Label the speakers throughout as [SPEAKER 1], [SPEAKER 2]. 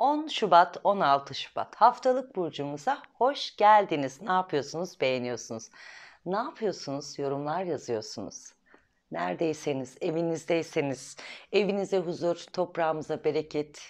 [SPEAKER 1] 10 Şubat 16 Şubat haftalık burcumuza hoş geldiniz. Ne yapıyorsunuz? Beğeniyorsunuz. Ne yapıyorsunuz? Yorumlar yazıyorsunuz. Neredeyseniz, evinizdeyseniz, evinize huzur, toprağımıza bereket,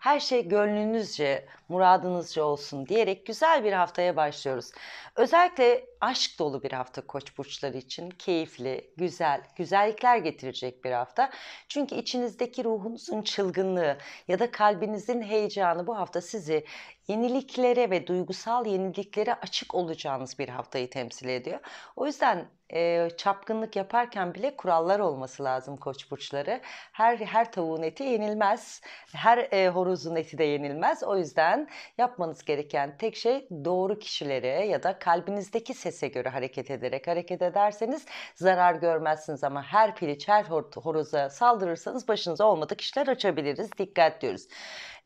[SPEAKER 1] her şey gönlünüzce, muradınızca olsun diyerek güzel bir haftaya başlıyoruz. Özellikle aşk dolu bir hafta koç burçları için. Keyifli, güzel, güzellikler getirecek bir hafta. Çünkü içinizdeki ruhunuzun çılgınlığı ya da kalbinizin heyecanı bu hafta sizi yeniliklere ve duygusal yeniliklere açık olacağınız bir haftayı temsil ediyor. O yüzden e, çapkınlık yaparken bile kurallar olması lazım koç burçları. Her her tavuğun eti yenilmez. Her e, horoz Horozun eti de yenilmez. O yüzden yapmanız gereken tek şey doğru kişilere ya da kalbinizdeki sese göre hareket ederek hareket ederseniz zarar görmezsiniz ama her piliç her horoza saldırırsanız başınıza olmadık işler açabiliriz. Dikkat diyoruz.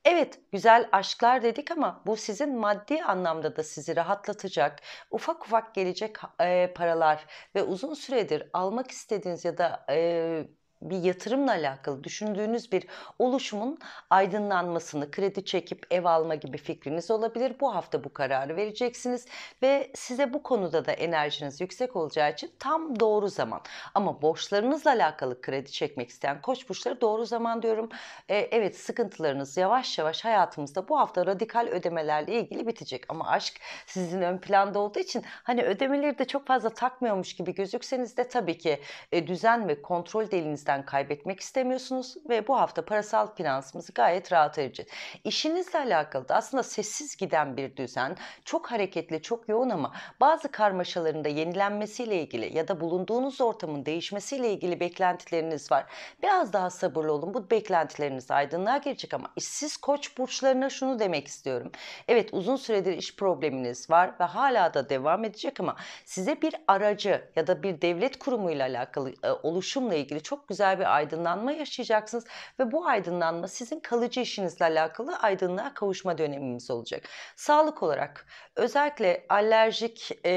[SPEAKER 1] Evet güzel aşklar dedik ama bu sizin maddi anlamda da sizi rahatlatacak ufak ufak gelecek e, paralar ve uzun süredir almak istediğiniz ya da e, bir yatırımla alakalı düşündüğünüz bir oluşumun aydınlanmasını, kredi çekip ev alma gibi fikriniz olabilir. Bu hafta bu kararı vereceksiniz ve size bu konuda da enerjiniz yüksek olacağı için tam doğru zaman. Ama borçlarınızla alakalı kredi çekmek isteyen koç burçları doğru zaman diyorum. E, evet sıkıntılarınız yavaş yavaş hayatımızda bu hafta radikal ödemelerle ilgili bitecek ama aşk sizin ön planda olduğu için hani ödemeleri de çok fazla takmıyormuş gibi gözükseniz de tabii ki e, düzen ve kontrol de gerçekten kaybetmek istemiyorsunuz ve bu hafta parasal finansımızı gayet rahat edici. İşinizle alakalı da aslında sessiz giden bir düzen, çok hareketli, çok yoğun ama bazı karmaşalarında yenilenmesiyle ilgili ya da bulunduğunuz ortamın değişmesiyle ilgili beklentileriniz var. Biraz daha sabırlı olun. Bu beklentileriniz aydınlığa girecek ama işsiz koç burçlarına şunu demek istiyorum. Evet uzun süredir iş probleminiz var ve hala da devam edecek ama size bir aracı ya da bir devlet kurumuyla alakalı e, oluşumla ilgili çok güzel güzel bir aydınlanma yaşayacaksınız ve bu aydınlanma sizin kalıcı işinizle alakalı aydınlığa kavuşma dönemimiz olacak. Sağlık olarak özellikle alerjik e,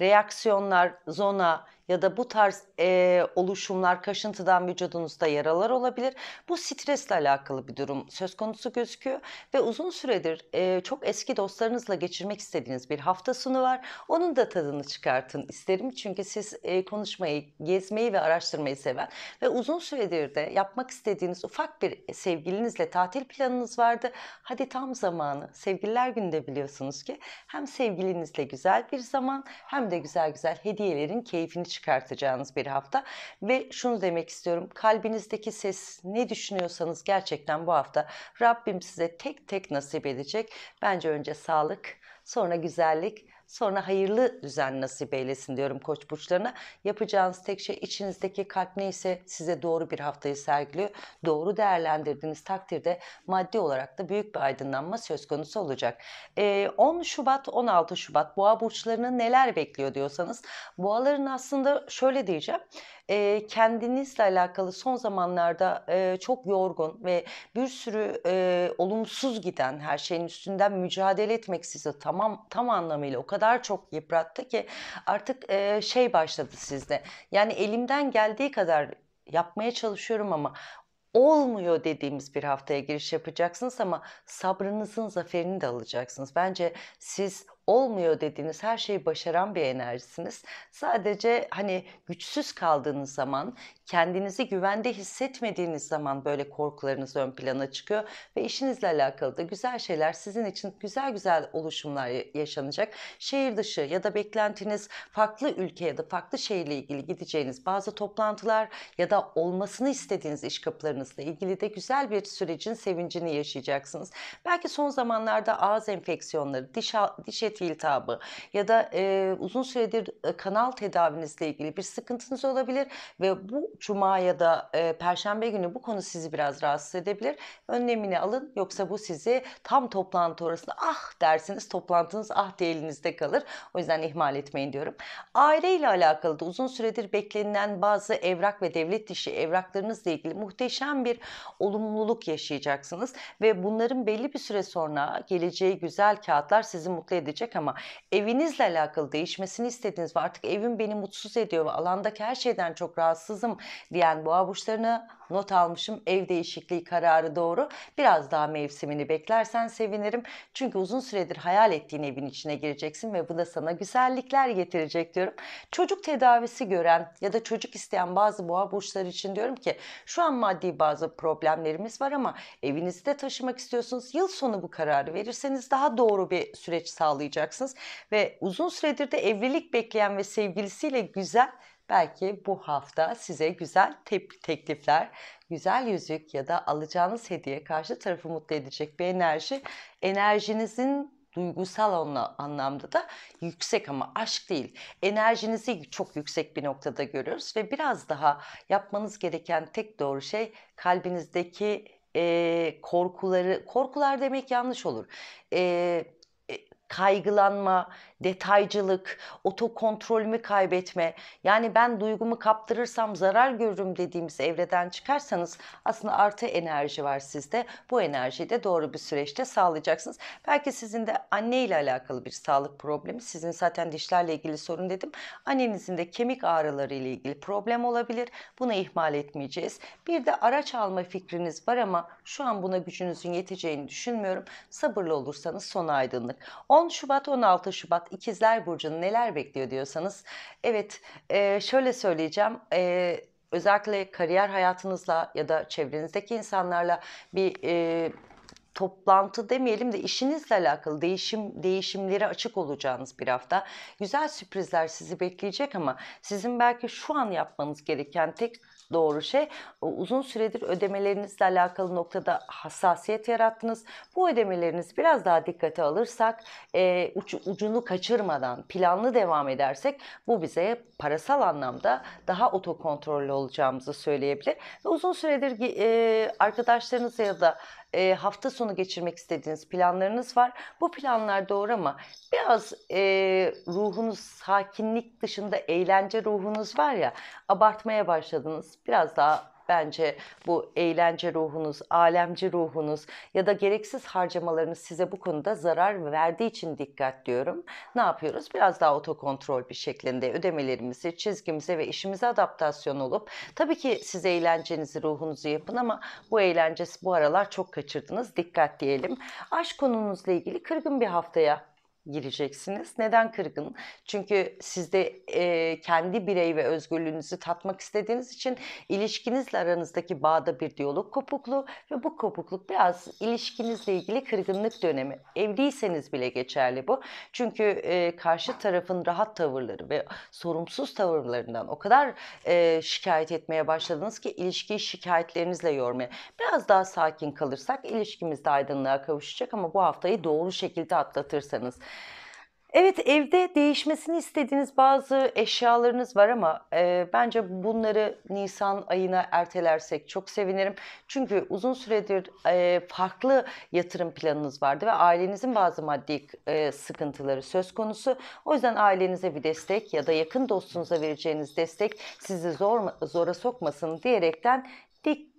[SPEAKER 1] reaksiyonlar, zona, ya da bu tarz e, oluşumlar kaşıntıdan vücudunuzda yaralar olabilir. Bu stresle alakalı bir durum söz konusu gözüküyor ve uzun süredir e, çok eski dostlarınızla geçirmek istediğiniz bir hafta sonu var. Onun da tadını çıkartın isterim çünkü siz e, konuşmayı, gezmeyi ve araştırmayı seven ve uzun süredir de yapmak istediğiniz ufak bir sevgilinizle tatil planınız vardı. Hadi tam zamanı. Sevgililer günde biliyorsunuz ki hem sevgilinizle güzel bir zaman hem de güzel güzel hediyelerin keyfini çıkartacağınız bir hafta. Ve şunu demek istiyorum. Kalbinizdeki ses ne düşünüyorsanız gerçekten bu hafta Rabbim size tek tek nasip edecek. Bence önce sağlık, sonra güzellik, Sonra hayırlı düzen nasip eylesin diyorum koç burçlarına. Yapacağınız tek şey içinizdeki kalp neyse size doğru bir haftayı sergiliyor. Doğru değerlendirdiğiniz takdirde maddi olarak da büyük bir aydınlanma söz konusu olacak. E, ee, 10 Şubat 16 Şubat boğa burçlarını neler bekliyor diyorsanız boğaların aslında şöyle diyeceğim e, kendinizle alakalı son zamanlarda e, çok yorgun ve bir sürü e, olumsuz giden her şeyin üstünden mücadele etmek size tamam tam anlamıyla o kadar kadar çok yıprattı ki artık e, şey başladı sizde. Yani elimden geldiği kadar yapmaya çalışıyorum ama olmuyor dediğimiz bir haftaya giriş yapacaksınız ama sabrınızın zaferini de alacaksınız. Bence siz olmuyor dediğiniz her şeyi başaran bir enerjisiniz. Sadece hani güçsüz kaldığınız zaman kendinizi güvende hissetmediğiniz zaman böyle korkularınız ön plana çıkıyor ve işinizle alakalı da güzel şeyler sizin için güzel güzel oluşumlar yaşanacak. Şehir dışı ya da beklentiniz farklı ülke ya da farklı şehirle ilgili gideceğiniz bazı toplantılar ya da olmasını istediğiniz iş kapılarınızla ilgili de güzel bir sürecin sevincini yaşayacaksınız. Belki son zamanlarda ağız enfeksiyonları, diş, diş eti iltihabı ya da e, uzun süredir kanal tedavinizle ilgili bir sıkıntınız olabilir ve bu cuma ya da e, perşembe günü bu konu sizi biraz rahatsız edebilir. Önlemini alın yoksa bu sizi tam toplantı orasında ah dersiniz toplantınız ah diye elinizde kalır. O yüzden ihmal etmeyin diyorum. Aile ile alakalı da uzun süredir beklenilen bazı evrak ve devlet dışı evraklarınızla ilgili muhteşem bir olumluluk yaşayacaksınız ve bunların belli bir süre sonra geleceği güzel kağıtlar sizi mutlu edecek ama evinizle alakalı değişmesini istediğiniz ve artık evim beni mutsuz ediyor ve alandaki her şeyden çok rahatsızım diyen boğa burçlarını not almışım. Ev değişikliği kararı doğru. Biraz daha mevsimini beklersen sevinirim. Çünkü uzun süredir hayal ettiğin evin içine gireceksin ve bu da sana güzellikler getirecek diyorum. Çocuk tedavisi gören ya da çocuk isteyen bazı boğa burçları için diyorum ki şu an maddi bazı problemlerimiz var ama evinizi de taşımak istiyorsunuz. Yıl sonu bu kararı verirseniz daha doğru bir süreç sağlayacaksınız ve uzun süredir de evlilik bekleyen ve sevgilisiyle güzel Belki bu hafta size güzel te- teklifler, güzel yüzük ya da alacağınız hediye karşı tarafı mutlu edecek bir enerji. Enerjinizin duygusal anlamda da yüksek ama aşk değil. Enerjinizi çok yüksek bir noktada görüyoruz ve biraz daha yapmanız gereken tek doğru şey kalbinizdeki e, korkuları, korkular demek yanlış olur. E, kaygılanma, detaycılık, otokontrolümü kaybetme. Yani ben duygumu kaptırırsam zarar görürüm dediğimiz evreden çıkarsanız aslında artı enerji var sizde. Bu enerjiyi de doğru bir süreçte sağlayacaksınız. Belki sizin de anne ile alakalı bir sağlık problemi. Sizin zaten dişlerle ilgili sorun dedim. Annenizin de kemik ağrıları ile ilgili problem olabilir. Bunu ihmal etmeyeceğiz. Bir de araç alma fikriniz var ama şu an buna gücünüzün yeteceğini düşünmüyorum. Sabırlı olursanız son aydınlık. 10 10 Şubat 16 Şubat ikizler burcunu neler bekliyor diyorsanız evet e, şöyle söyleyeceğim. E, özellikle kariyer hayatınızla ya da çevrenizdeki insanlarla bir e, toplantı demeyelim de işinizle alakalı değişim değişimlere açık olacağınız bir hafta. Güzel sürprizler sizi bekleyecek ama sizin belki şu an yapmanız gereken tek doğru şey. Uzun süredir ödemelerinizle alakalı noktada hassasiyet yarattınız. Bu ödemeleriniz biraz daha dikkate alırsak, e, ucu, ucunu kaçırmadan planlı devam edersek bu bize parasal anlamda daha otokontrollü olacağımızı söyleyebilir. Ve uzun süredir e, arkadaşlarınızla ya da e, hafta sonu geçirmek istediğiniz planlarınız var. Bu planlar doğru ama biraz e, ruhunuz sakinlik dışında eğlence ruhunuz var ya abartmaya başladınız. Biraz daha bence bu eğlence ruhunuz, alemci ruhunuz ya da gereksiz harcamalarınız size bu konuda zarar verdiği için dikkat diyorum. Ne yapıyoruz? Biraz daha otokontrol bir şeklinde ödemelerimizi, çizgimize ve işimize adaptasyon olup tabii ki size eğlencenizi, ruhunuzu yapın ama bu eğlencesi bu aralar çok kaçırdınız. Dikkat diyelim. Aşk konunuzla ilgili kırgın bir haftaya gireceksiniz. Neden kırgın? Çünkü sizde e, kendi birey ve özgürlüğünüzü tatmak istediğiniz için ilişkinizle aranızdaki bağda bir diyalog kopukluğu ve bu kopukluk biraz ilişkinizle ilgili kırgınlık dönemi. Evliyseniz bile geçerli bu. Çünkü e, karşı tarafın rahat tavırları ve sorumsuz tavırlarından o kadar e, şikayet etmeye başladınız ki ilişkiyi şikayetlerinizle yormaya. Biraz daha sakin kalırsak ilişkimiz aydınlığa kavuşacak ama bu haftayı doğru şekilde atlatırsanız Evet evde değişmesini istediğiniz bazı eşyalarınız var ama e, bence bunları Nisan ayına ertelersek çok sevinirim. Çünkü uzun süredir e, farklı yatırım planınız vardı ve ailenizin bazı maddi e, sıkıntıları söz konusu. O yüzden ailenize bir destek ya da yakın dostunuza vereceğiniz destek sizi zor, zora sokmasın diyerekten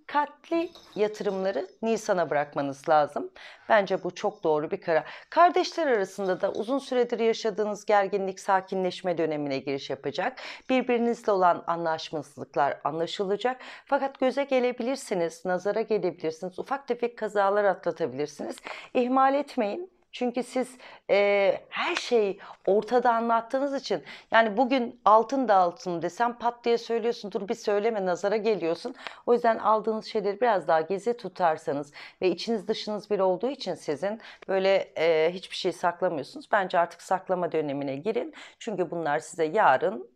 [SPEAKER 1] dikkatli yatırımları Nisan'a bırakmanız lazım. Bence bu çok doğru bir karar. Kardeşler arasında da uzun süredir yaşadığınız gerginlik sakinleşme dönemine giriş yapacak. Birbirinizle olan anlaşmazlıklar anlaşılacak. Fakat göze gelebilirsiniz, nazara gelebilirsiniz, ufak tefek kazalar atlatabilirsiniz. İhmal etmeyin. Çünkü siz e, her şeyi ortada anlattığınız için yani bugün altın da altın desem pat diye söylüyorsun dur bir söyleme nazara geliyorsun. O yüzden aldığınız şeyleri biraz daha gizli tutarsanız ve içiniz dışınız bir olduğu için sizin böyle e, hiçbir şey saklamıyorsunuz. Bence artık saklama dönemine girin. Çünkü bunlar size yarın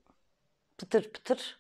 [SPEAKER 1] pıtır pıtır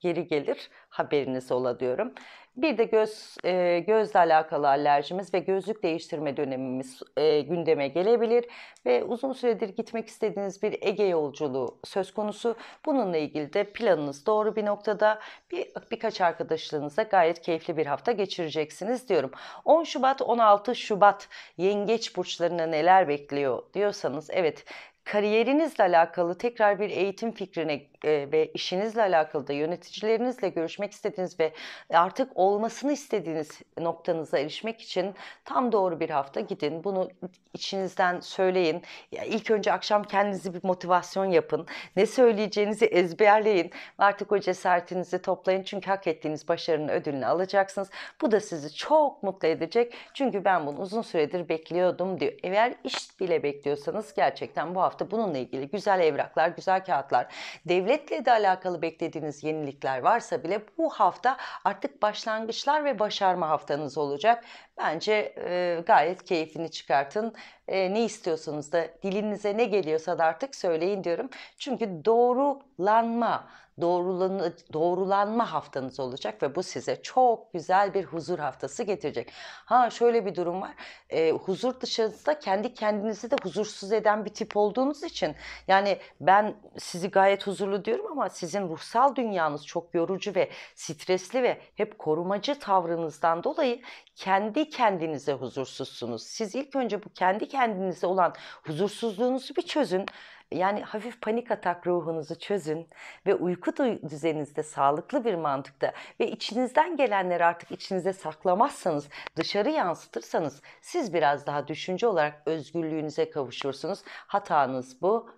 [SPEAKER 1] geri gelir haberiniz ola diyorum. Bir de göz e, gözle alakalı alerjimiz ve gözlük değiştirme dönemimiz e, gündeme gelebilir ve uzun süredir gitmek istediğiniz bir Ege yolculuğu söz konusu. Bununla ilgili de planınız doğru bir noktada. Bir birkaç arkadaşlarınızla gayet keyifli bir hafta geçireceksiniz diyorum. 10 Şubat 16 Şubat yengeç burçlarına neler bekliyor diyorsanız evet kariyerinizle alakalı tekrar bir eğitim fikrine e, ve işinizle alakalı da yöneticilerinizle görüşmek istediğiniz ve artık olmasını istediğiniz noktanıza erişmek için tam doğru bir hafta gidin. Bunu içinizden söyleyin. Ya ilk önce akşam kendinizi bir motivasyon yapın. Ne söyleyeceğinizi ezberleyin. Artık o cesaretinizi toplayın. Çünkü hak ettiğiniz başarının ödülünü alacaksınız. Bu da sizi çok mutlu edecek. Çünkü ben bunu uzun süredir bekliyordum diyor. Eğer iş bile bekliyorsanız gerçekten bu hafta bununla ilgili güzel evraklar, güzel kağıtlar, devlet adaletle de alakalı beklediğiniz yenilikler varsa bile bu hafta artık başlangıçlar ve başarma haftanız olacak. Bence e, gayet keyfini çıkartın. E, ne istiyorsunuz da dilinize ne geliyorsa da artık söyleyin diyorum. Çünkü doğrulanma, doğrulan, doğrulanma haftanız olacak ve bu size çok güzel bir huzur haftası getirecek. Ha şöyle bir durum var. E, huzur dışında kendi kendinizi de huzursuz eden bir tip olduğunuz için yani ben sizi gayet huzurlu diyorum ama sizin ruhsal dünyanız çok yorucu ve stresli ve hep korumacı tavrınızdan dolayı kendi kendinize huzursuzsunuz. Siz ilk önce bu kendi kendinize olan huzursuzluğunuzu bir çözün. Yani hafif panik atak ruhunuzu çözün ve uyku düzeninizde sağlıklı bir mantıkta ve içinizden gelenleri artık içinize saklamazsanız, dışarı yansıtırsanız siz biraz daha düşünce olarak özgürlüğünüze kavuşursunuz. Hatanız bu.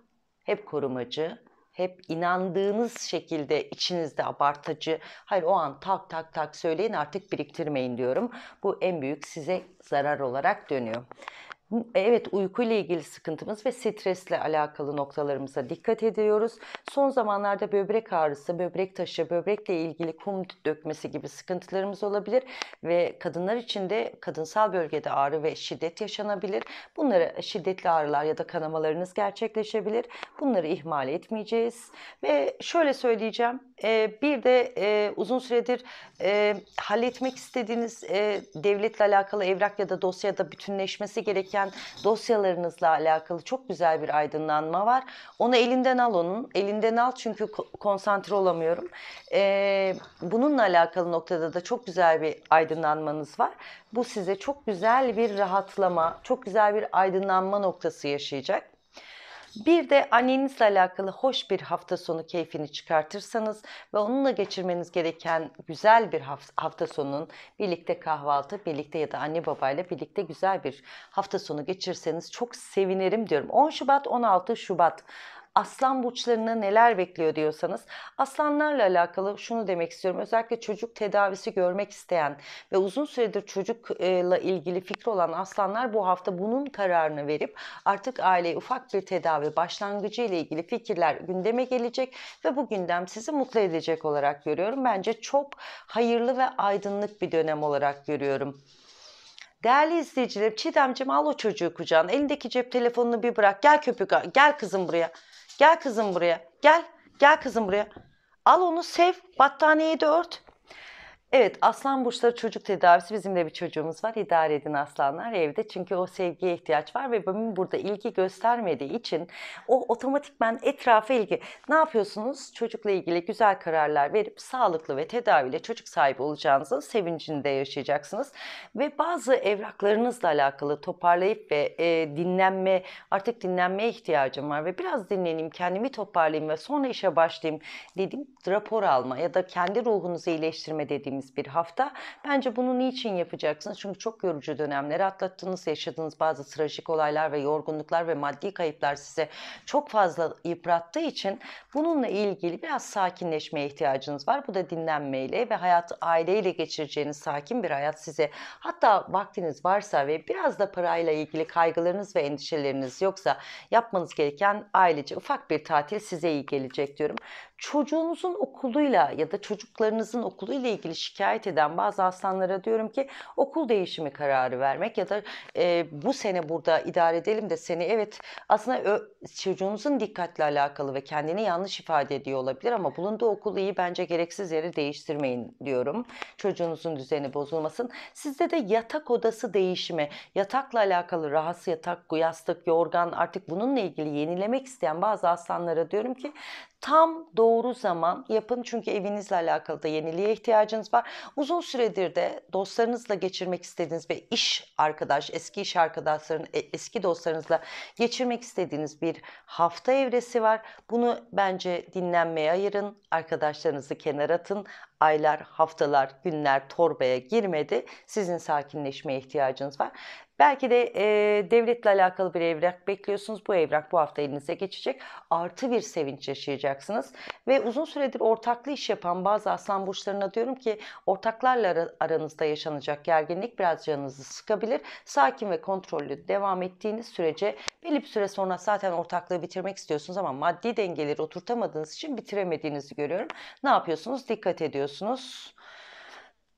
[SPEAKER 1] Hep korumacı, hep inandığınız şekilde içinizde abartıcı, hayır o an tak tak tak söyleyin artık biriktirmeyin diyorum. Bu en büyük size zarar olarak dönüyor. Evet uyku ile ilgili sıkıntımız ve stresle alakalı noktalarımıza dikkat ediyoruz. Son zamanlarda böbrek ağrısı, böbrek taşı, böbrekle ilgili kum dökmesi gibi sıkıntılarımız olabilir ve kadınlar için de kadınsal bölgede ağrı ve şiddet yaşanabilir. Bunlara şiddetli ağrılar ya da kanamalarınız gerçekleşebilir. Bunları ihmal etmeyeceğiz ve şöyle söyleyeceğim e, bir de e, uzun süredir e, halletmek istediğiniz e, devletle alakalı evrak ya da dosyada bütünleşmesi gereken dosyalarınızla alakalı çok güzel bir aydınlanma var. Onu elinden al onun. Elinden al çünkü konsantre olamıyorum. E, bununla alakalı noktada da çok güzel bir aydınlanmanız var. Bu size çok güzel bir rahatlama, çok güzel bir aydınlanma noktası yaşayacak. Bir de annenizle alakalı hoş bir hafta sonu keyfini çıkartırsanız ve onunla geçirmeniz gereken güzel bir hafta sonunun birlikte kahvaltı, birlikte ya da anne babayla birlikte güzel bir hafta sonu geçirseniz çok sevinirim diyorum. 10 Şubat, 16 Şubat aslan burçlarına neler bekliyor diyorsanız aslanlarla alakalı şunu demek istiyorum. Özellikle çocuk tedavisi görmek isteyen ve uzun süredir çocukla ilgili fikri olan aslanlar bu hafta bunun kararını verip artık aileye ufak bir tedavi başlangıcı ile ilgili fikirler gündeme gelecek ve bu gündem sizi mutlu edecek olarak görüyorum. Bence çok hayırlı ve aydınlık bir dönem olarak görüyorum. Değerli izleyicilerim, Çiğdemciğim al o çocuğu kucağına. Elindeki cep telefonunu bir bırak. Gel köpük, gel kızım buraya. Gel kızım buraya. Gel. Gel kızım buraya. Al onu sev. Battaniyeyi de ört. Evet aslan burçları çocuk tedavisi bizim de bir çocuğumuz var. İdare edin aslanlar evde. Çünkü o sevgiye ihtiyaç var ve benim burada ilgi göstermediği için o otomatikmen etrafa ilgi. Ne yapıyorsunuz? Çocukla ilgili güzel kararlar verip sağlıklı ve tedaviyle çocuk sahibi olacağınızın sevincinde yaşayacaksınız. Ve bazı evraklarınızla alakalı toparlayıp ve e, dinlenme artık dinlenmeye ihtiyacım var ve biraz dinleneyim kendimi toparlayayım ve sonra işe başlayayım dedim rapor alma ya da kendi ruhunuzu iyileştirme dediğim geçirdiğimiz bir hafta. Bence bunu niçin yapacaksınız? Çünkü çok yorucu dönemleri atlattınız, yaşadığınız bazı trajik olaylar ve yorgunluklar ve maddi kayıplar size çok fazla yıprattığı için bununla ilgili biraz sakinleşmeye ihtiyacınız var. Bu da dinlenmeyle ve hayat aileyle geçireceğiniz sakin bir hayat size hatta vaktiniz varsa ve biraz da parayla ilgili kaygılarınız ve endişeleriniz yoksa yapmanız gereken ailece ufak bir tatil size iyi gelecek diyorum çocuğunuzun okuluyla ya da çocuklarınızın okuluyla ilgili şikayet eden bazı hastanlara diyorum ki okul değişimi kararı vermek ya da e, bu sene burada idare edelim de seni evet aslında ö, çocuğunuzun dikkatle alakalı ve kendini yanlış ifade ediyor olabilir ama bulunduğu okulu iyi bence gereksiz yere değiştirmeyin diyorum. Çocuğunuzun düzeni bozulmasın. Sizde de yatak odası değişimi, yatakla alakalı rahatsız yatak, yastık, yorgan artık bununla ilgili yenilemek isteyen bazı hastanlara diyorum ki tam doğru zaman yapın çünkü evinizle alakalı da yeniliğe ihtiyacınız var. Uzun süredir de dostlarınızla geçirmek istediğiniz ve iş arkadaş, eski iş arkadaşların, e, eski dostlarınızla geçirmek istediğiniz bir hafta evresi var. Bunu bence dinlenmeye ayırın, arkadaşlarınızı kenara atın. Aylar, haftalar, günler torbaya girmedi. Sizin sakinleşmeye ihtiyacınız var. Belki de e, devletle alakalı bir evrak bekliyorsunuz. Bu evrak bu hafta elinize geçecek. Artı bir sevinç yaşayacaksınız. Ve uzun süredir ortaklı iş yapan bazı aslan burçlarına diyorum ki ortaklarla aranızda yaşanacak gerginlik biraz canınızı sıkabilir. Sakin ve kontrollü devam ettiğiniz sürece belli bir süre sonra zaten ortaklığı bitirmek istiyorsunuz ama maddi dengeleri oturtamadığınız için bitiremediğinizi görüyorum. Ne yapıyorsunuz? Dikkat ediyorsunuz.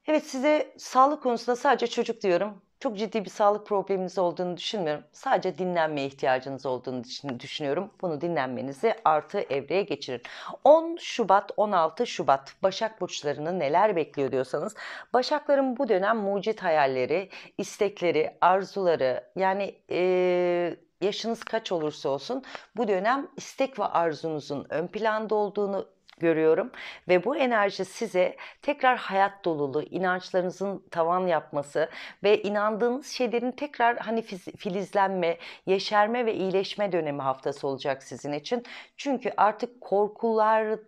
[SPEAKER 1] Evet size sağlık konusunda sadece çocuk diyorum çok ciddi bir sağlık probleminiz olduğunu düşünmüyorum. Sadece dinlenmeye ihtiyacınız olduğunu düşünüyorum. Bunu dinlenmenizi artı evreye geçirin. 10 Şubat, 16 Şubat Başak Burçlarını neler bekliyor diyorsanız Başakların bu dönem mucit hayalleri, istekleri, arzuları yani ee, yaşınız kaç olursa olsun bu dönem istek ve arzunuzun ön planda olduğunu, görüyorum ve bu enerji size tekrar hayat doluluğu, inançlarınızın tavan yapması ve inandığınız şeylerin tekrar hani filizlenme, yeşerme ve iyileşme dönemi haftası olacak sizin için. Çünkü artık korkular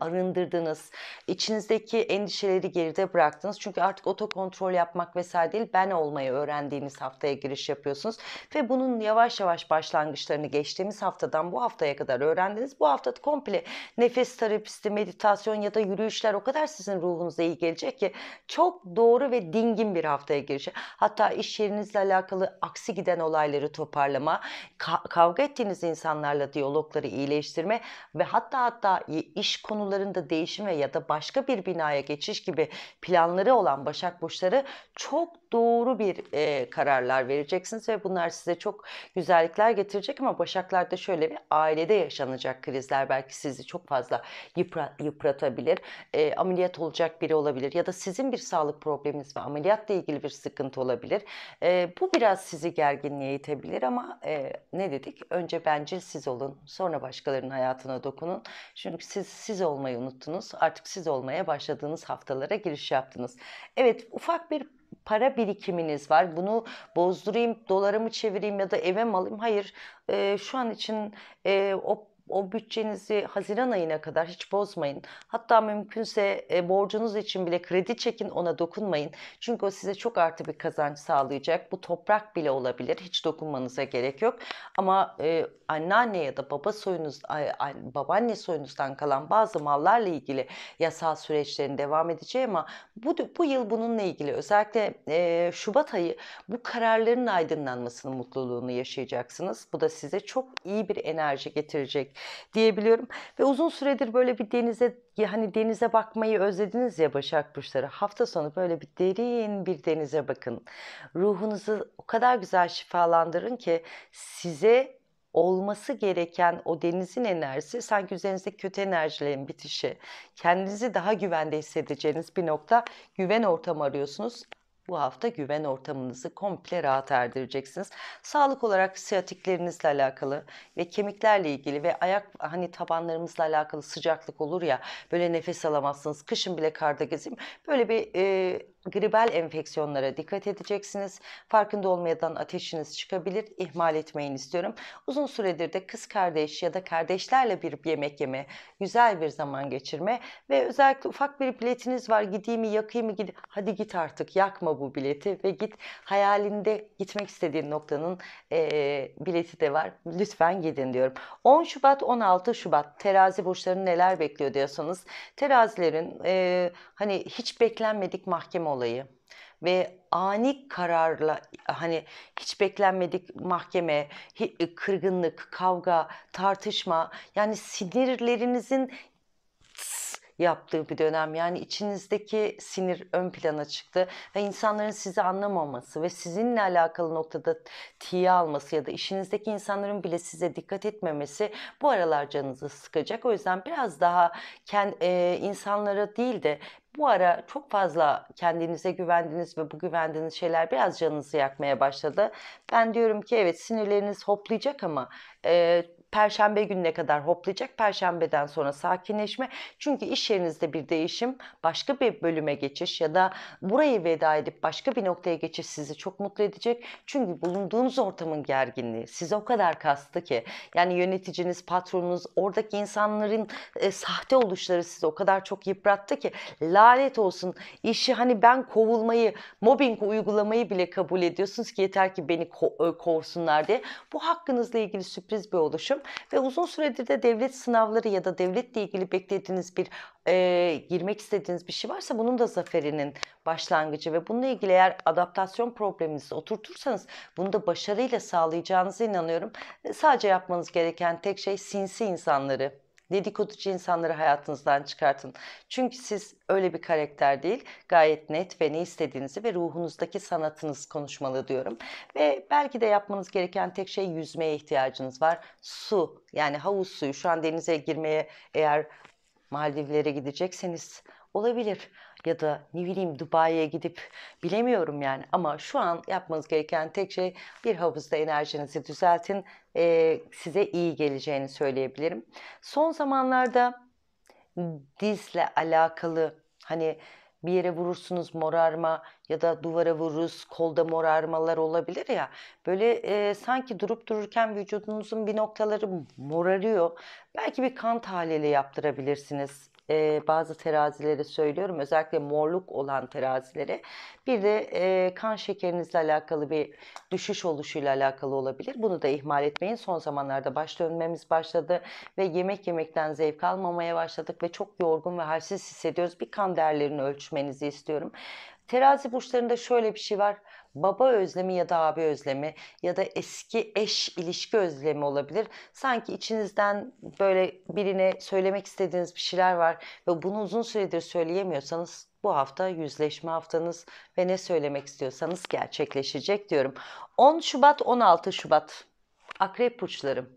[SPEAKER 1] arındırdınız. İçinizdeki endişeleri geride bıraktınız. Çünkü artık oto kontrol yapmak vesaire değil ben olmayı öğrendiğiniz haftaya giriş yapıyorsunuz. Ve bunun yavaş yavaş başlangıçlarını geçtiğimiz haftadan bu haftaya kadar öğrendiniz. Bu hafta komple nefes terapisti, meditasyon ya da yürüyüşler o kadar sizin ruhunuza iyi gelecek ki çok doğru ve dingin bir haftaya giriş. Hatta iş yerinizle alakalı aksi giden olayları toparlama, kavga ettiğiniz insanlarla diyalogları iyileştirme ve hatta hatta iş konularında değişime ya da başka bir binaya geçiş gibi planları olan Başak Burçları çok doğru bir e, kararlar vereceksiniz ve bunlar size çok güzellikler getirecek ama Başaklar'da şöyle bir ailede yaşanacak krizler belki sizi çok fazla yıpra, yıpratabilir. E, ameliyat olacak biri olabilir ya da sizin bir sağlık probleminiz ve ameliyatla ilgili bir sıkıntı olabilir. E, bu biraz sizi gerginliğe itebilir ama e, ne dedik? Önce bencil siz olun sonra başkalarının hayatına dokunun. Çünkü siz siz olmayı unuttunuz. Artık siz olmaya başladığınız haftalara giriş yaptınız. Evet ufak bir para birikiminiz var. Bunu bozdurayım, dolara çevireyim ya da eve mi alayım? Hayır. E, şu an için e, o o bütçenizi Haziran ayına kadar hiç bozmayın. Hatta mümkünse e, borcunuz için bile kredi çekin ona dokunmayın. Çünkü o size çok artı bir kazanç sağlayacak. Bu toprak bile olabilir. Hiç dokunmanıza gerek yok. Ama e, anneanne ya da baba soyunuz, ay, ay, babaanne soyunuzdan kalan bazı mallarla ilgili yasal süreçlerin devam edeceği ama bu, bu yıl bununla ilgili özellikle e, Şubat ayı bu kararların aydınlanmasının mutluluğunu yaşayacaksınız. Bu da size çok iyi bir enerji getirecek diyebiliyorum. Ve uzun süredir böyle bir denize hani denize bakmayı özlediniz ya Başak Burçları. Hafta sonu böyle bir derin bir denize bakın. Ruhunuzu o kadar güzel şifalandırın ki size olması gereken o denizin enerjisi sanki üzerinizdeki kötü enerjilerin bitişi. Kendinizi daha güvende hissedeceğiniz bir nokta güven ortamı arıyorsunuz. Bu hafta güven ortamınızı komple rahat erdireceksiniz. Sağlık olarak siyatiklerinizle alakalı ve kemiklerle ilgili ve ayak hani tabanlarımızla alakalı sıcaklık olur ya böyle nefes alamazsınız. Kışın bile karda gezeyim. Böyle bir e, Gribel enfeksiyonlara dikkat edeceksiniz. Farkında olmayadan ateşiniz çıkabilir. İhmal etmeyin istiyorum. Uzun süredir de kız kardeş ya da kardeşlerle bir yemek yeme, güzel bir zaman geçirme ve özellikle ufak bir biletiniz var. Gideyim mi, yakayım mı? Gide Hadi git artık. Yakma bu bileti ve git. Hayalinde gitmek istediğin noktanın e, bileti de var. Lütfen gidin diyorum. 10 Şubat, 16 Şubat terazi burçlarını neler bekliyor diyorsanız terazilerin e, hani hiç beklenmedik mahkeme olayı ve ani kararla hani hiç beklenmedik mahkeme, e, kırgınlık, kavga, tartışma yani sinirlerinizin yaptığı bir dönem. Yani içinizdeki sinir ön plana çıktı ve insanların sizi anlamaması ve sizinle alakalı noktada tiye alması ya da işinizdeki insanların bile size dikkat etmemesi bu aralar canınızı sıkacak. O yüzden biraz daha kend, e, insanlara değil de bu ara çok fazla kendinize güvendiniz ve bu güvendiğiniz şeyler biraz canınızı yakmaya başladı. Ben diyorum ki evet sinirleriniz hoplayacak ama e, Perşembe gününe kadar hoplayacak. Perşembeden sonra sakinleşme. Çünkü iş yerinizde bir değişim, başka bir bölüme geçiş ya da burayı veda edip başka bir noktaya geçiş sizi çok mutlu edecek. Çünkü bulunduğunuz ortamın gerginliği size o kadar kastı ki. Yani yöneticiniz, patronunuz, oradaki insanların e, sahte oluşları sizi o kadar çok yıprattı ki lanet olsun işi hani ben kovulmayı, mobbing uygulamayı bile kabul ediyorsunuz ki yeter ki beni ko- e, kovsunlar diye. Bu hakkınızla ilgili sürpriz bir oluşum ve uzun süredir de devlet sınavları ya da devletle ilgili beklediğiniz bir e, girmek istediğiniz bir şey varsa bunun da zaferinin başlangıcı ve bununla ilgili eğer adaptasyon probleminizi oturtursanız bunu da başarıyla sağlayacağınıza inanıyorum. Sadece yapmanız gereken tek şey sinsi insanları dedikoducu insanları hayatınızdan çıkartın. Çünkü siz öyle bir karakter değil. Gayet net ve ne istediğinizi ve ruhunuzdaki sanatınız konuşmalı diyorum. Ve belki de yapmanız gereken tek şey yüzmeye ihtiyacınız var. Su yani havuz suyu. Şu an denize girmeye eğer Maldivlere gidecekseniz olabilir ya da ne bileyim Dubai'ye gidip bilemiyorum yani. Ama şu an yapmanız gereken tek şey bir havuzda enerjinizi düzeltin. E, size iyi geleceğini söyleyebilirim. Son zamanlarda dizle alakalı hani bir yere vurursunuz morarma ya da duvara vururuz kolda morarmalar olabilir ya böyle e, sanki durup dururken vücudunuzun bir noktaları morarıyor belki bir kan tahlili yaptırabilirsiniz e, bazı terazilere söylüyorum. Özellikle morluk olan terazilere. Bir de e, kan şekerinizle alakalı bir düşüş oluşuyla alakalı olabilir. Bunu da ihmal etmeyin. Son zamanlarda baş dönmemiz başladı ve yemek yemekten zevk almamaya başladık ve çok yorgun ve halsiz hissediyoruz. Bir kan değerlerini ölçmenizi istiyorum. Terazi burçlarında şöyle bir şey var baba özlemi ya da abi özlemi ya da eski eş ilişki özlemi olabilir. Sanki içinizden böyle birine söylemek istediğiniz bir şeyler var ve bunu uzun süredir söyleyemiyorsanız bu hafta yüzleşme haftanız ve ne söylemek istiyorsanız gerçekleşecek diyorum. 10 Şubat 16 Şubat Akrep burçlarım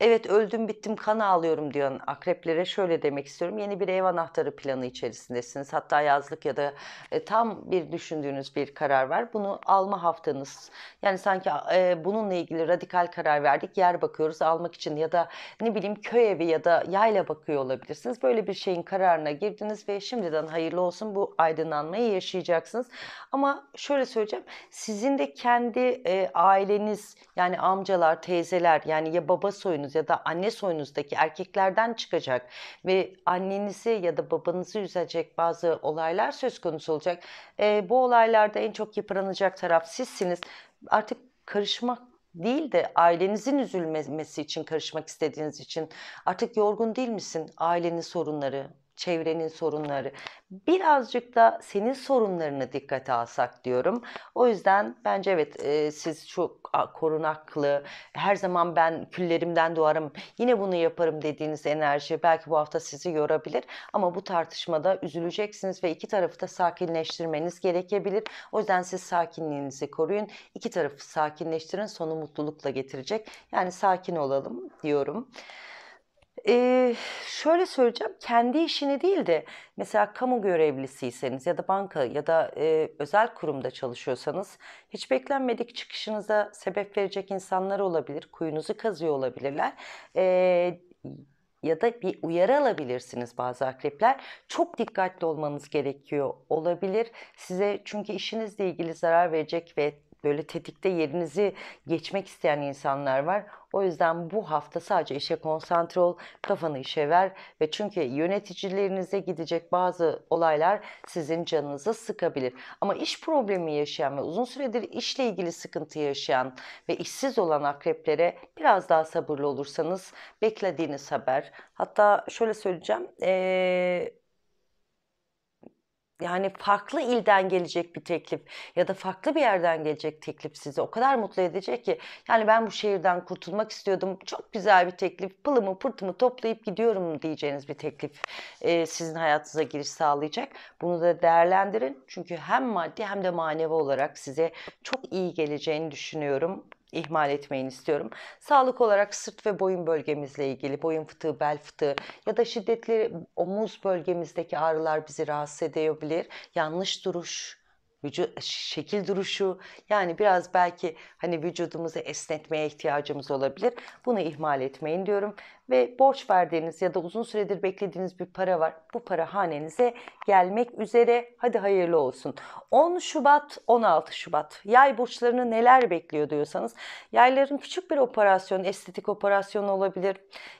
[SPEAKER 1] Evet öldüm bittim kan ağlıyorum diyen akreplere şöyle demek istiyorum. Yeni bir ev anahtarı planı içerisindesiniz. Hatta yazlık ya da e, tam bir düşündüğünüz bir karar var. Bunu alma haftanız. Yani sanki e, bununla ilgili radikal karar verdik. Yer bakıyoruz almak için ya da ne bileyim köy evi ya da yayla bakıyor olabilirsiniz. Böyle bir şeyin kararına girdiniz ve şimdiden hayırlı olsun bu aydınlanmayı yaşayacaksınız. Ama şöyle söyleyeceğim. Sizin de kendi e, aileniz yani amcalar, teyzeler yani ya baba soyunuz soyunuz ya da anne soyunuzdaki erkeklerden çıkacak ve annenizi ya da babanızı üzecek bazı olaylar söz konusu olacak. E, bu olaylarda en çok yıpranacak taraf sizsiniz. Artık karışmak değil de ailenizin üzülmesi için karışmak istediğiniz için artık yorgun değil misin ailenin sorunları, çevrenin sorunları. Birazcık da senin sorunlarını dikkate alsak diyorum. O yüzden bence evet e, siz çok korunaklı, her zaman ben küllerimden doğarım, yine bunu yaparım dediğiniz enerji belki bu hafta sizi yorabilir. Ama bu tartışmada üzüleceksiniz ve iki tarafı da sakinleştirmeniz gerekebilir. O yüzden siz sakinliğinizi koruyun. iki tarafı sakinleştirin sonu mutlulukla getirecek. Yani sakin olalım diyorum. Ee, şöyle söyleyeceğim, kendi işini değil de mesela kamu görevlisiyseniz ya da banka ya da e, özel kurumda çalışıyorsanız hiç beklenmedik çıkışınıza sebep verecek insanlar olabilir, kuyunuzu kazıyor olabilirler. Ee, ya da bir uyarı alabilirsiniz bazı akrepler. Çok dikkatli olmanız gerekiyor olabilir. Size çünkü işinizle ilgili zarar verecek ve böyle tetikte yerinizi geçmek isteyen insanlar var. O yüzden bu hafta sadece işe konsantre ol, kafanı işe ver ve çünkü yöneticilerinize gidecek bazı olaylar sizin canınızı sıkabilir. Ama iş problemi yaşayan ve uzun süredir işle ilgili sıkıntı yaşayan ve işsiz olan akreplere biraz daha sabırlı olursanız beklediğiniz haber. Hatta şöyle söyleyeceğim. Ee, yani farklı ilden gelecek bir teklif ya da farklı bir yerden gelecek teklif sizi o kadar mutlu edecek ki yani ben bu şehirden kurtulmak istiyordum çok güzel bir teklif pılımı pırtımı toplayıp gidiyorum diyeceğiniz bir teklif e, sizin hayatınıza giriş sağlayacak bunu da değerlendirin çünkü hem maddi hem de manevi olarak size çok iyi geleceğini düşünüyorum ihmal etmeyin istiyorum. Sağlık olarak sırt ve boyun bölgemizle ilgili boyun fıtığı, bel fıtığı ya da şiddetli omuz bölgemizdeki ağrılar bizi rahatsız edebilir. Yanlış duruş, vücut şekil duruşu yani biraz belki hani vücudumuzu esnetmeye ihtiyacımız olabilir. Bunu ihmal etmeyin diyorum ve borç verdiğiniz ya da uzun süredir beklediğiniz bir para var. Bu para hanenize gelmek üzere. Hadi hayırlı olsun. 10 Şubat, 16 Şubat. Yay burçlarını neler bekliyor diyorsanız yayların küçük bir operasyon, estetik operasyon olabilir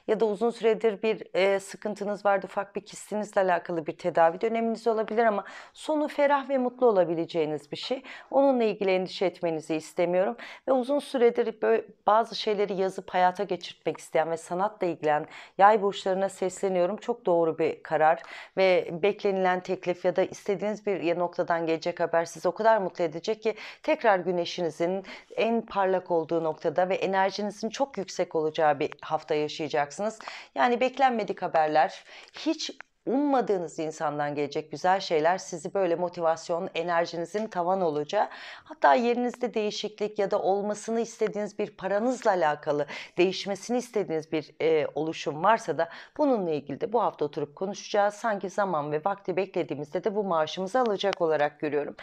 [SPEAKER 1] ya da uzun süredir bir e, sıkıntınız vardı, ufak bir kistinizle alakalı bir tedavi döneminiz olabilir ama sonu ferah ve mutlu olabileceğiniz bir şey. Onunla ilgili endişe etmenizi istemiyorum ve uzun süredir böyle bazı şeyleri yazıp hayata geçirtmek isteyen ve sanatla ilgili ilgilen yay burçlarına sesleniyorum. Çok doğru bir karar ve beklenilen teklif ya da istediğiniz bir noktadan gelecek haber sizi o kadar mutlu edecek ki tekrar güneşinizin en parlak olduğu noktada ve enerjinizin çok yüksek olacağı bir hafta yaşayacaksınız. Yani beklenmedik haberler, hiç ummadığınız insandan gelecek güzel şeyler sizi böyle motivasyon, enerjinizin tavan olacağı hatta yerinizde değişiklik ya da olmasını istediğiniz bir paranızla alakalı değişmesini istediğiniz bir e, oluşum varsa da bununla ilgili de bu hafta oturup konuşacağız. Sanki zaman ve vakti beklediğimizde de bu maaşımızı alacak olarak görüyorum.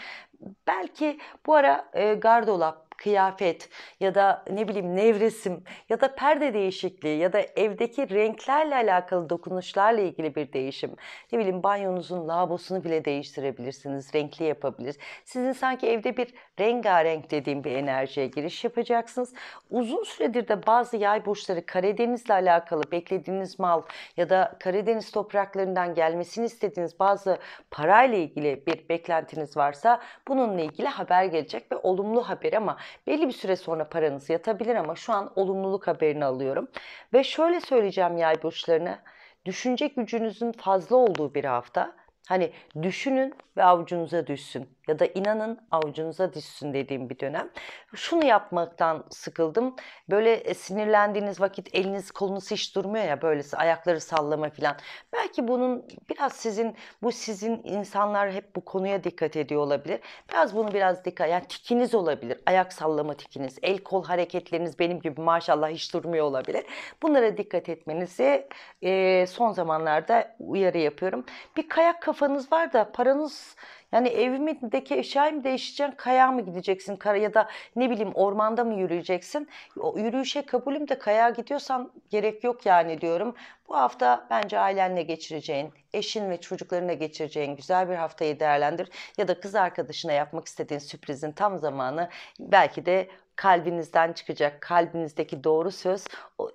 [SPEAKER 1] Belki bu ara e, gardolap kıyafet ya da ne bileyim nevresim ya da perde değişikliği ya da evdeki renklerle alakalı dokunuşlarla ilgili bir değişim. Ne bileyim banyonuzun lavabosunu bile değiştirebilirsiniz, renkli yapabilir. Sizin sanki evde bir rengarenk dediğim bir enerjiye giriş yapacaksınız. Uzun süredir de bazı yay burçları Karadeniz'le alakalı beklediğiniz mal ya da Karadeniz topraklarından gelmesini istediğiniz bazı parayla ilgili bir beklentiniz varsa bununla ilgili haber gelecek ve olumlu haber ama belli bir süre sonra paranız yatabilir ama şu an olumluluk haberini alıyorum. Ve şöyle söyleyeceğim yay burçlarına düşünce gücünüzün fazla olduğu bir hafta. Hani düşünün ve avucunuza düşsün ya da inanın avucunuza düşsün dediğim bir dönem. Şunu yapmaktan sıkıldım. Böyle e, sinirlendiğiniz vakit eliniz kolunuz hiç durmuyor ya böylesi ayakları sallama falan. Belki bunun biraz sizin bu sizin insanlar hep bu konuya dikkat ediyor olabilir. Biraz bunu biraz dikkat yani tikiniz olabilir. Ayak sallama tikiniz, el kol hareketleriniz benim gibi maşallah hiç durmuyor olabilir. Bunlara dikkat etmenizi e, son zamanlarda uyarı yapıyorum. Bir kayak kafanız var da paranız yani evimdeki eşyayı mı değiştireceksin, kayağa mı gideceksin kara ya da ne bileyim ormanda mı yürüyeceksin? O yürüyüşe kabulüm de kayağa gidiyorsan gerek yok yani diyorum. Bu hafta bence ailenle geçireceğin, eşin ve çocuklarına geçireceğin güzel bir haftayı değerlendir. Ya da kız arkadaşına yapmak istediğin sürprizin tam zamanı belki de kalbinizden çıkacak, kalbinizdeki doğru söz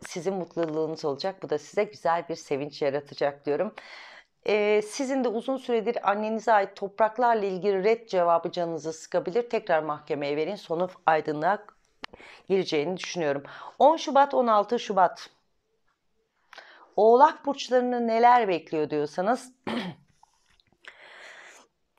[SPEAKER 1] sizin mutluluğunuz olacak. Bu da size güzel bir sevinç yaratacak diyorum. Ee, sizin de uzun süredir annenize ait topraklarla ilgili red cevabı canınızı sıkabilir. Tekrar mahkemeye verin. Sonu aydınlığa geleceğini düşünüyorum. 10 Şubat 16 Şubat Oğlak burçlarını neler bekliyor diyorsanız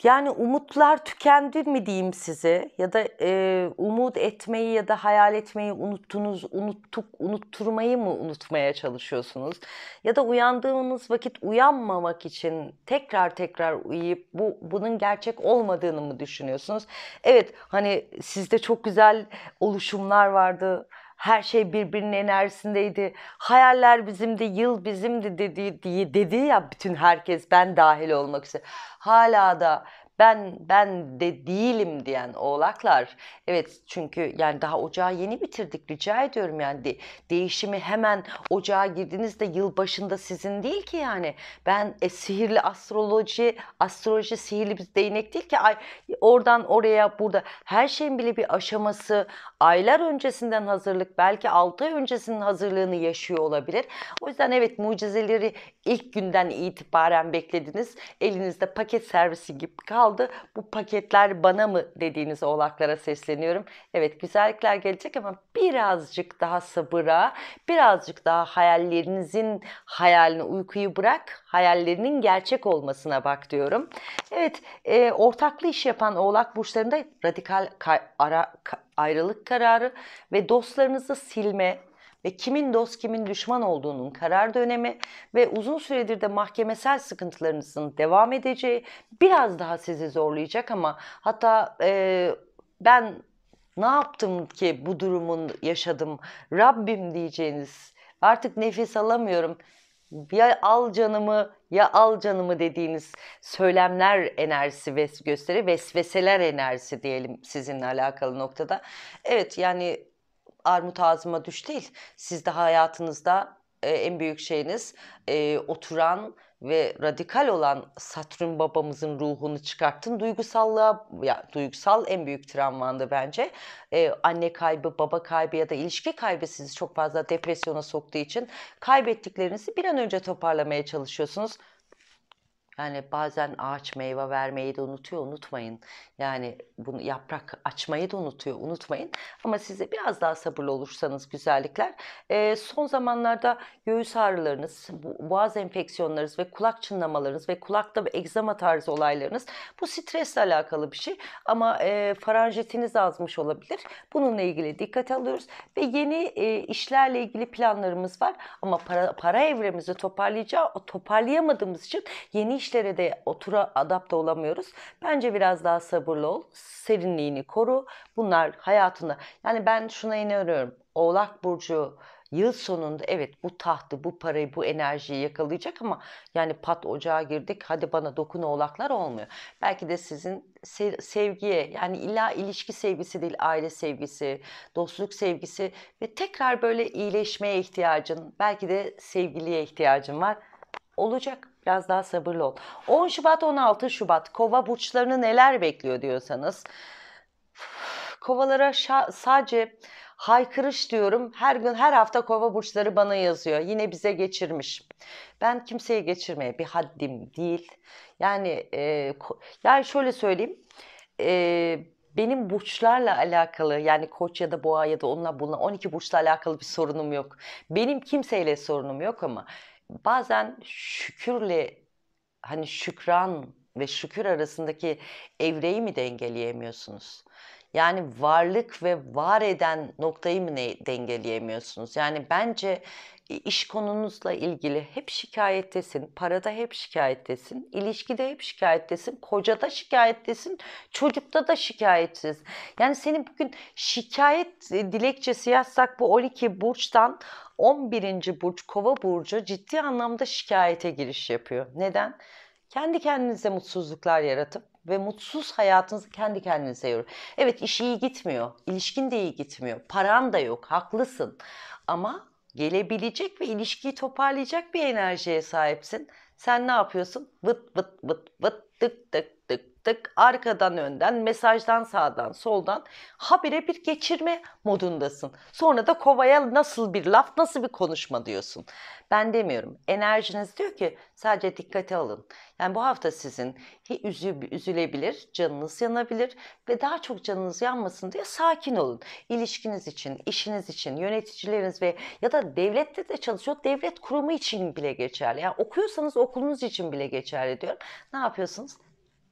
[SPEAKER 1] Yani umutlar tükendi mi diyeyim size ya da e, umut etmeyi ya da hayal etmeyi unuttunuz, unuttuk, unutturmayı mı unutmaya çalışıyorsunuz? Ya da uyandığınız vakit uyanmamak için tekrar tekrar uyuyup bu bunun gerçek olmadığını mı düşünüyorsunuz? Evet hani sizde çok güzel oluşumlar vardı her şey birbirinin enerjisindeydi. Hayaller bizimdi, yıl bizimdi dedi, diye dedi ya bütün herkes ben dahil olmak üzere. Hala da ben ben de değilim diyen oğlaklar evet çünkü yani daha ocağı yeni bitirdik rica ediyorum yani de, değişimi hemen ocağa girdiğinizde yıl başında sizin değil ki yani ben e, sihirli astroloji astroloji sihirli bir değnek değil ki ay oradan oraya burada her şeyin bile bir aşaması aylar öncesinden hazırlık belki 6 ay öncesinin hazırlığını yaşıyor olabilir. O yüzden evet mucizeleri ilk günden itibaren beklediniz. Elinizde paket servisi gibi kaldı kaldı. Bu paketler bana mı dediğiniz oğlaklara sesleniyorum. Evet güzellikler gelecek ama birazcık daha sabıra, birazcık daha hayallerinizin hayalini, uykuyu bırak, hayallerinin gerçek olmasına bak diyorum. Evet e, ortaklı iş yapan oğlak burçlarında radikal ara, ayrılık kararı ve dostlarınızı silme, ve kimin dost kimin düşman olduğunun karar dönemi ve uzun süredir de mahkemesel sıkıntılarınızın devam edeceği biraz daha sizi zorlayacak ama hatta e, ben ne yaptım ki bu durumun yaşadım Rabbim diyeceğiniz artık nefes alamıyorum ya al canımı ya al canımı dediğiniz söylemler enerjisi ve gösteri vesveseler enerjisi diyelim sizinle alakalı noktada. Evet yani armut ağzıma düş değil. Siz de hayatınızda e, en büyük şeyiniz e, oturan ve radikal olan Satürn babamızın ruhunu çıkarttın. Duygusallığa, ya duygusal en büyük travmandı bence. Ee, anne kaybı, baba kaybı ya da ilişki kaybı sizi çok fazla depresyona soktuğu için kaybettiklerinizi bir an önce toparlamaya çalışıyorsunuz. Yani bazen ağaç meyve vermeyi de unutuyor, unutmayın. Yani bunu yaprak açmayı da unutuyor, unutmayın. Ama size biraz daha sabırlı olursanız güzellikler. E, son zamanlarda göğüs ağrılarınız, boğaz enfeksiyonlarınız ve kulak çınlamalarınız ve kulakta egzama tarzı olaylarınız bu stresle alakalı bir şey. Ama e, faranjitiniz azmış olabilir. Bununla ilgili dikkat alıyoruz ve yeni e, işlerle ilgili planlarımız var. Ama para, para evremizi toparlayacağı, toparlayamadığımız için yeni işlere de otura adapte olamıyoruz. Bence biraz daha sabırlı ol. Serinliğini koru. Bunlar hayatında. Yani ben şuna inanıyorum. Oğlak Burcu yıl sonunda evet bu tahtı, bu parayı, bu enerjiyi yakalayacak ama yani pat ocağa girdik hadi bana dokun oğlaklar olmuyor. Belki de sizin sevgiye yani illa ilişki sevgisi değil aile sevgisi, dostluk sevgisi ve tekrar böyle iyileşmeye ihtiyacın belki de sevgiliye ihtiyacın var olacak. Biraz daha sabırlı ol. 10 Şubat 16 Şubat kova burçlarını neler bekliyor diyorsanız kovalara sadece haykırış diyorum. Her gün her hafta kova burçları bana yazıyor. Yine bize geçirmiş. Ben kimseye geçirmeye bir haddim değil. Yani e, yani şöyle söyleyeyim. E, benim burçlarla alakalı yani koç ya da boğa ya da onunla bununla 12 burçla alakalı bir sorunum yok. Benim kimseyle sorunum yok ama bazen şükürle hani şükran ve şükür arasındaki evreyi mi dengeleyemiyorsunuz? Yani varlık ve var eden noktayı mı ne dengeleyemiyorsunuz? Yani bence e, iş konunuzla ilgili hep şikayettesin, parada hep şikayettesin, ilişkide hep şikayettesin, kocada şikayettesin, çocukta da şikayetsiz. Yani senin bugün şikayet dilekçesi yazsak bu 12 burçtan 11. burç Kova burcu ciddi anlamda şikayete giriş yapıyor. Neden? Kendi kendinize mutsuzluklar yaratıp ve mutsuz hayatınızı kendi kendinize yorun. Evet iş iyi gitmiyor, ilişkin de iyi gitmiyor, paran da yok, haklısın. Ama gelebilecek ve ilişkiyi toparlayacak bir enerjiye sahipsin. Sen ne yapıyorsun? Vıt vıt vıt vıt tık tık tık arkadan önden mesajdan sağdan soldan habire bir geçirme modundasın. Sonra da kovaya nasıl bir laf nasıl bir konuşma diyorsun. Ben demiyorum enerjiniz diyor ki sadece dikkate alın. Yani bu hafta sizin üzü, üzülebilir, canınız yanabilir ve daha çok canınız yanmasın diye sakin olun. İlişkiniz için, işiniz için, yöneticileriniz ve ya da devlette de çalışıyor, devlet kurumu için bile geçerli. Yani okuyorsanız okulunuz için bile geçerli diyorum. Ne yapıyorsunuz?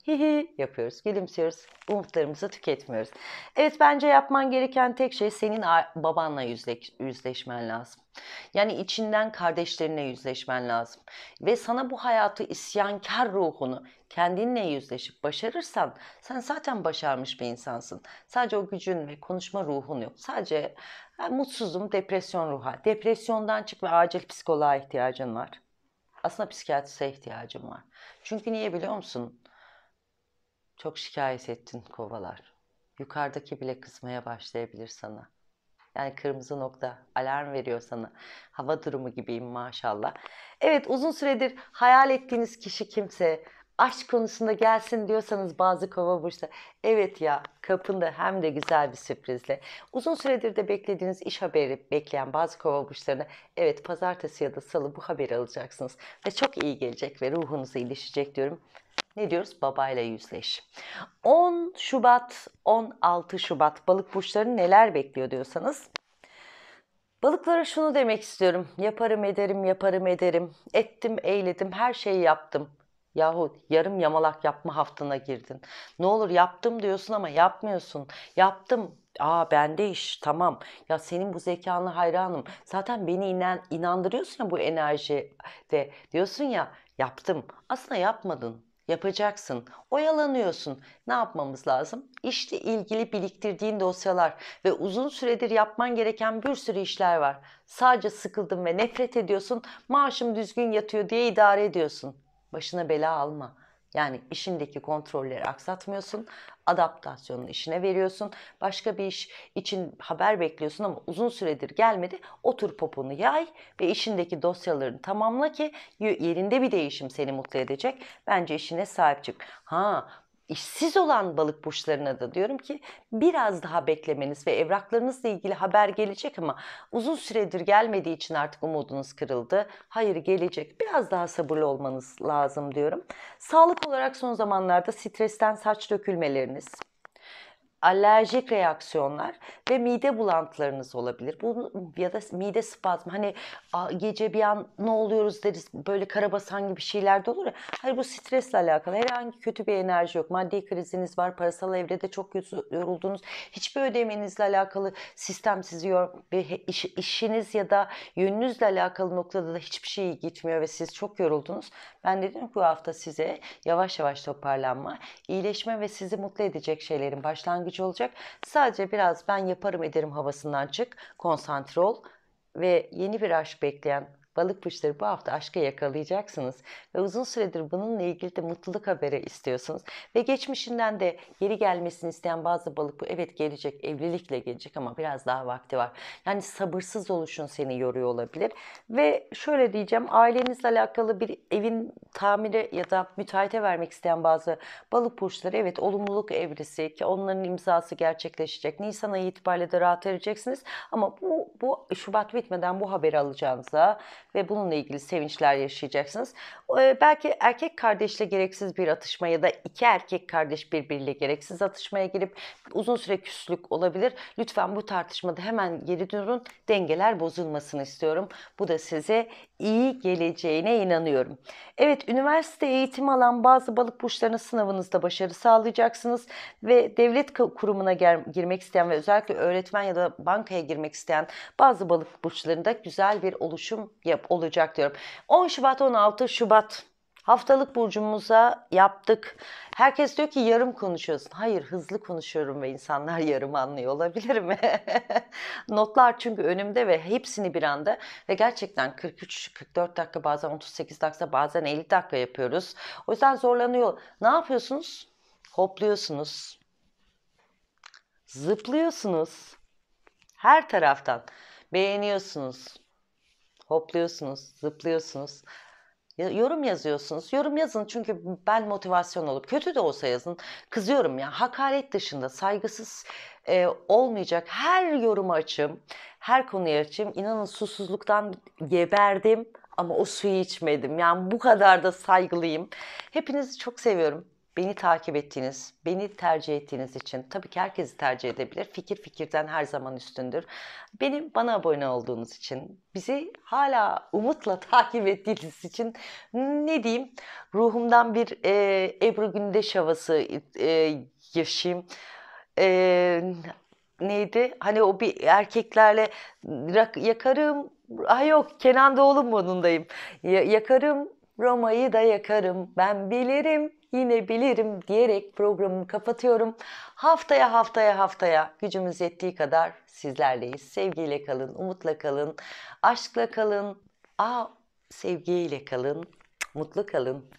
[SPEAKER 1] hihi yapıyoruz, gülümsüyoruz, umutlarımızı tüketmiyoruz. Evet bence yapman gereken tek şey senin babanla yüzle yüzleşmen lazım. Yani içinden kardeşlerine yüzleşmen lazım. Ve sana bu hayatı isyankar ruhunu kendinle yüzleşip başarırsan sen zaten başarmış bir insansın. Sadece o gücün ve konuşma ruhun yok. Sadece yani mutsuzum, depresyon ruha. Depresyondan çık ve acil psikoloğa ihtiyacın var. Aslında psikiyatriste ihtiyacım var. Çünkü niye biliyor musun? Çok şikayet ettin kovalar. Yukarıdaki bile kızmaya başlayabilir sana. Yani kırmızı nokta alarm veriyor sana. Hava durumu gibiyim maşallah. Evet uzun süredir hayal ettiğiniz kişi kimse aşk konusunda gelsin diyorsanız bazı kova burçta evet ya kapında hem de güzel bir sürprizle. Uzun süredir de beklediğiniz iş haberi bekleyen bazı kova burçlarına evet pazartesi ya da salı bu haberi alacaksınız ve çok iyi gelecek ve ruhunuza ilişecek diyorum ne diyoruz? Babayla yüzleş. 10 Şubat, 16 Şubat balık burçlarını neler bekliyor diyorsanız Balıklara şunu demek istiyorum. Yaparım ederim, yaparım ederim. Ettim, eyledim, her şeyi yaptım. Yahut yarım yamalak yapma haftana girdin. Ne olur yaptım diyorsun ama yapmıyorsun. Yaptım. Aa bende iş tamam. Ya senin bu zekanı hayranım. Zaten beni inan, inandırıyorsun ya bu enerjide. Diyorsun ya yaptım. Aslında yapmadın. Yapacaksın. Oyalanıyorsun. Ne yapmamız lazım? İşle ilgili biriktirdiğin dosyalar ve uzun süredir yapman gereken bir sürü işler var. Sadece sıkıldın ve nefret ediyorsun. Maaşım düzgün yatıyor diye idare ediyorsun. Başına bela alma. Yani işindeki kontrolleri aksatmıyorsun. Adaptasyonunu işine veriyorsun. Başka bir iş için haber bekliyorsun ama uzun süredir gelmedi. Otur poponu yay ve işindeki dosyalarını tamamla ki yerinde bir değişim seni mutlu edecek. Bence işine sahip çık. Ha işsiz olan balık burçlarına da diyorum ki biraz daha beklemeniz ve evraklarınızla ilgili haber gelecek ama uzun süredir gelmediği için artık umudunuz kırıldı. Hayır gelecek. Biraz daha sabırlı olmanız lazım diyorum. Sağlık olarak son zamanlarda stresten saç dökülmeleriniz, alerjik reaksiyonlar ve mide bulantılarınız olabilir. Bu ya da mide spazmı. Hani gece bir an ne oluyoruz deriz. Böyle karabasan gibi şeyler de olur ya. Hayır bu stresle alakalı. Herhangi kötü bir enerji yok. Maddi kriziniz var. Parasal evrede çok yoruldunuz. Hiçbir ödemenizle alakalı sistem sizi yor ve iş, işiniz ya da yönünüzle alakalı noktada da hiçbir şey gitmiyor ve siz çok yoruldunuz. Ben dedim ki bu hafta size yavaş yavaş toparlanma, iyileşme ve sizi mutlu edecek şeylerin başlangıcı gücü olacak. Sadece biraz ben yaparım ederim havasından çık, konsantre ol ve yeni bir aşk bekleyen Balık burçları bu hafta aşka yakalayacaksınız ve uzun süredir bununla ilgili de mutluluk haberi istiyorsunuz ve geçmişinden de geri gelmesini isteyen bazı balık bu evet gelecek evlilikle gelecek ama biraz daha vakti var. Yani sabırsız oluşun seni yoruyor olabilir ve şöyle diyeceğim ailenizle alakalı bir evin tamiri ya da müteahhite vermek isteyen bazı balık burçları evet olumluluk evresi ki onların imzası gerçekleşecek. Nisan ayı itibariyle de rahat edeceksiniz ama bu, bu Şubat bitmeden bu haberi alacağınıza ve bununla ilgili sevinçler yaşayacaksınız. E, belki erkek kardeşle gereksiz bir atışma ya da iki erkek kardeş birbiriyle gereksiz atışmaya girip uzun süre küslük olabilir. Lütfen bu tartışmada hemen geri durun. Dengeler bozulmasını istiyorum. Bu da size iyi geleceğine inanıyorum. Evet üniversite eğitimi alan bazı balık burçlarının sınavınızda başarı sağlayacaksınız ve devlet kurumuna girmek isteyen ve özellikle öğretmen ya da bankaya girmek isteyen bazı balık burçlarında güzel bir oluşum yap yap olacak diyorum. 10 Şubat 16 Şubat haftalık burcumuza yaptık. Herkes diyor ki yarım konuşuyorsun. Hayır hızlı konuşuyorum ve insanlar yarım anlıyor olabilir mi? Notlar çünkü önümde ve hepsini bir anda ve gerçekten 43-44 dakika bazen 38 dakika bazen 50 dakika yapıyoruz. O yüzden zorlanıyor. Ne yapıyorsunuz? Hopluyorsunuz. Zıplıyorsunuz. Her taraftan beğeniyorsunuz hopluyorsunuz, zıplıyorsunuz. Yorum yazıyorsunuz. Yorum yazın çünkü ben motivasyon olup kötü de olsa yazın. Kızıyorum ya hakaret dışında saygısız e, olmayacak her yoruma açım. Her konuya açım. İnanın susuzluktan geberdim ama o suyu içmedim. Yani bu kadar da saygılıyım. Hepinizi çok seviyorum beni takip ettiğiniz, beni tercih ettiğiniz için tabii ki herkesi tercih edebilir. Fikir fikirden her zaman üstündür. Benim bana abone olduğunuz için, bizi hala umutla takip ettiğiniz için ne diyeyim? Ruhumdan bir e, Ebru Gündeş havası e, yaşayayım. E, neydi? Hani o bir erkeklerle yakarım. Ha ah, yok Kenan Doğulu modundayım. Ya, yakarım Roma'yı da yakarım. Ben bilirim yine bilirim diyerek programımı kapatıyorum. Haftaya haftaya haftaya gücümüz yettiği kadar sizlerleyiz. Sevgiyle kalın, umutla kalın, aşkla kalın. Aa sevgiyle kalın, mutlu kalın.